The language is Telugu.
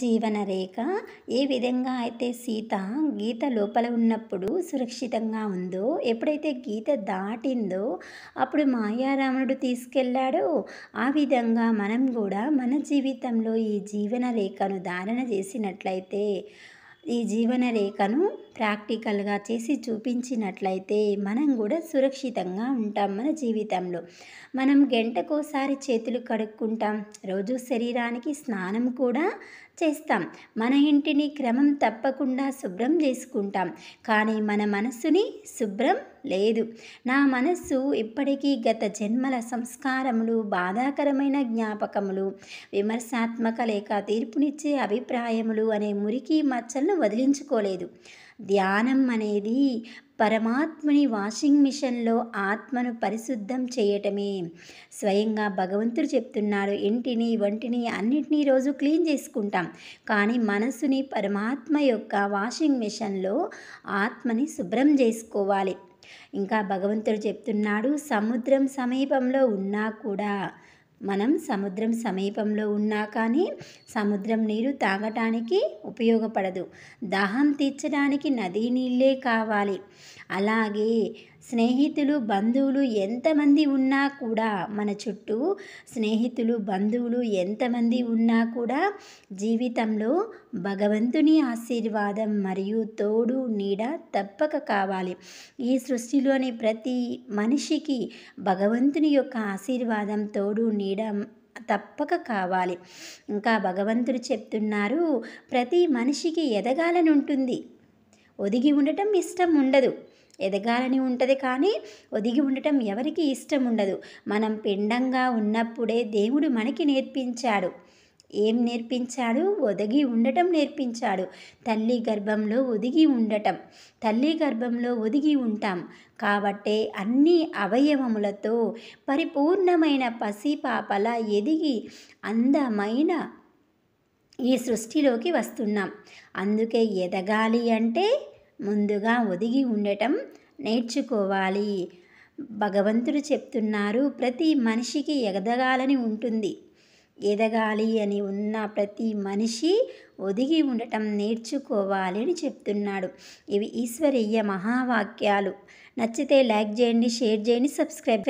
జీవనరేఖ ఏ విధంగా అయితే సీత గీత లోపల ఉన్నప్పుడు సురక్షితంగా ఉందో ఎప్పుడైతే గీత దాటిందో అప్పుడు మాయారాముడు తీసుకెళ్ళాడో ఆ విధంగా మనం కూడా మన జీవితంలో ఈ జీవనరేఖను ధారణ చేసినట్లయితే ఈ జీవన రేఖను ప్రాక్టికల్గా చేసి చూపించినట్లయితే మనం కూడా సురక్షితంగా ఉంటాం మన జీవితంలో మనం గంటకోసారి చేతులు కడుక్కుంటాం రోజు శరీరానికి స్నానం కూడా చేస్తాం మన ఇంటిని క్రమం తప్పకుండా శుభ్రం చేసుకుంటాం కానీ మన మనసుని శుభ్రం లేదు నా మనస్సు ఇప్పటికీ గత జన్మల సంస్కారములు బాధాకరమైన జ్ఞాపకములు విమర్శాత్మక లేక తీర్పునిచ్చే అభిప్రాయములు అనే మురికి మచ్చలను వదిలించుకోలేదు ధ్యానం అనేది పరమాత్మని వాషింగ్ మిషన్లో ఆత్మను పరిశుద్ధం చేయటమే స్వయంగా భగవంతుడు చెప్తున్నాడు ఇంటిని వంటిని అన్నిటినీ రోజు క్లీన్ చేసుకుంటాం కానీ మనసుని పరమాత్మ యొక్క వాషింగ్ మిషన్లో ఆత్మని శుభ్రం చేసుకోవాలి ఇంకా భగవంతుడు చెప్తున్నాడు సముద్రం సమీపంలో ఉన్నా కూడా మనం సముద్రం సమీపంలో ఉన్నా కానీ సముద్రం నీరు తాగటానికి ఉపయోగపడదు దాహం తీర్చడానికి నదీ నీళ్ళే కావాలి అలాగే స్నేహితులు బంధువులు ఎంతమంది ఉన్నా కూడా మన చుట్టూ స్నేహితులు బంధువులు ఎంతమంది ఉన్నా కూడా జీవితంలో భగవంతుని ఆశీర్వాదం మరియు తోడు నీడ తప్పక కావాలి ఈ సృష్టిలోని ప్రతి మనిషికి భగవంతుని యొక్క ఆశీర్వాదం తోడు నీడ తప్పక కావాలి ఇంకా భగవంతుడు చెప్తున్నారు ప్రతి మనిషికి ఎదగాలని ఉంటుంది ఒదిగి ఉండటం ఇష్టం ఉండదు ఎదగాలని ఉంటుంది కానీ ఒదిగి ఉండటం ఎవరికి ఇష్టం ఉండదు మనం పిండంగా ఉన్నప్పుడే దేవుడు మనకి నేర్పించాడు ఏం నేర్పించాడు ఒదిగి ఉండటం నేర్పించాడు తల్లి గర్భంలో ఒదిగి ఉండటం తల్లి గర్భంలో ఒదిగి ఉంటాం కాబట్టే అన్ని అవయవములతో పరిపూర్ణమైన పసిపాపల ఎదిగి అందమైన ఈ సృష్టిలోకి వస్తున్నాం అందుకే ఎదగాలి అంటే ముందుగా ఒదిగి ఉండటం నేర్చుకోవాలి భగవంతుడు చెప్తున్నారు ప్రతి మనిషికి ఎదగాలని ఉంటుంది ఎదగాలి అని ఉన్న ప్రతి మనిషి ఒదిగి ఉండటం నేర్చుకోవాలి అని చెప్తున్నాడు ఇవి ఈశ్వరీయ మహావాక్యాలు నచ్చితే లైక్ చేయండి షేర్ చేయండి సబ్స్క్రైబ్